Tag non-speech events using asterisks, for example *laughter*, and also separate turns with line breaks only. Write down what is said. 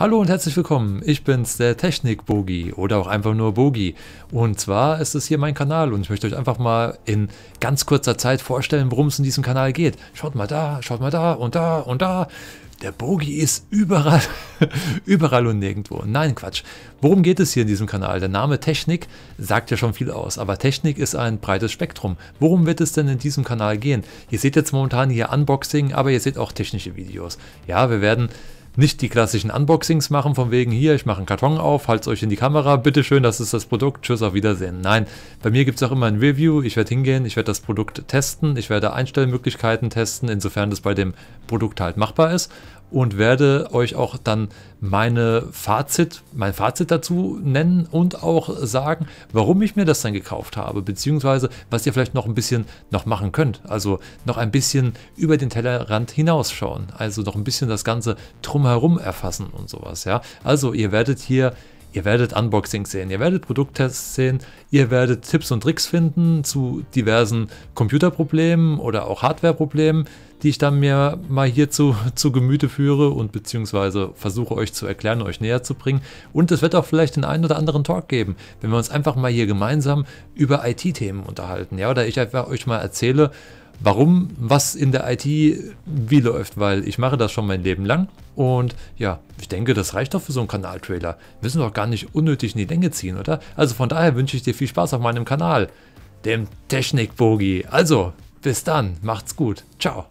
Hallo und herzlich willkommen, ich bin's, der Technik-Bogi oder auch einfach nur Bogi. Und zwar ist es hier mein Kanal und ich möchte euch einfach mal in ganz kurzer Zeit vorstellen, worum es in diesem Kanal geht. Schaut mal da, schaut mal da und da und da. Der Bogi ist überall, *laughs* überall und nirgendwo. Nein, Quatsch. Worum geht es hier in diesem Kanal? Der Name Technik sagt ja schon viel aus, aber Technik ist ein breites Spektrum. Worum wird es denn in diesem Kanal gehen? Ihr seht jetzt momentan hier Unboxing, aber ihr seht auch technische Videos. Ja, wir werden nicht die klassischen Unboxings machen, von wegen hier, ich mache einen Karton auf, halt's euch in die Kamera, bitteschön, das ist das Produkt, tschüss, auf Wiedersehen. Nein, bei mir gibt es auch immer ein Review, ich werde hingehen, ich werde das Produkt testen, ich werde Einstellmöglichkeiten testen, insofern das bei dem Produkt halt machbar ist und werde euch auch dann meine Fazit, mein Fazit dazu nennen und auch sagen, warum ich mir das dann gekauft habe, beziehungsweise was ihr vielleicht noch ein bisschen noch machen könnt. Also noch ein bisschen über den Tellerrand hinausschauen. Also noch ein bisschen das Ganze drum drumherum erfassen und sowas, ja. Also ihr werdet hier Ihr werdet Unboxings sehen, ihr werdet Produkttests sehen, ihr werdet Tipps und Tricks finden zu diversen Computerproblemen oder auch Hardwareproblemen, die ich dann mir mal hier zu, *laughs* zu Gemüte führe und beziehungsweise versuche euch zu erklären, euch näher zu bringen. Und es wird auch vielleicht den einen oder anderen Talk geben, wenn wir uns einfach mal hier gemeinsam über IT-Themen unterhalten, ja, oder ich einfach euch mal erzähle, warum was in der IT wie läuft, weil ich mache das schon mein Leben lang. Und ja, ich denke, das reicht doch für so einen Kanaltrailer. Wir müssen doch gar nicht unnötig in die Länge ziehen, oder? Also von daher wünsche ich dir viel Spaß auf meinem Kanal, dem Technik-Bogi. Also, bis dann, macht's gut, ciao.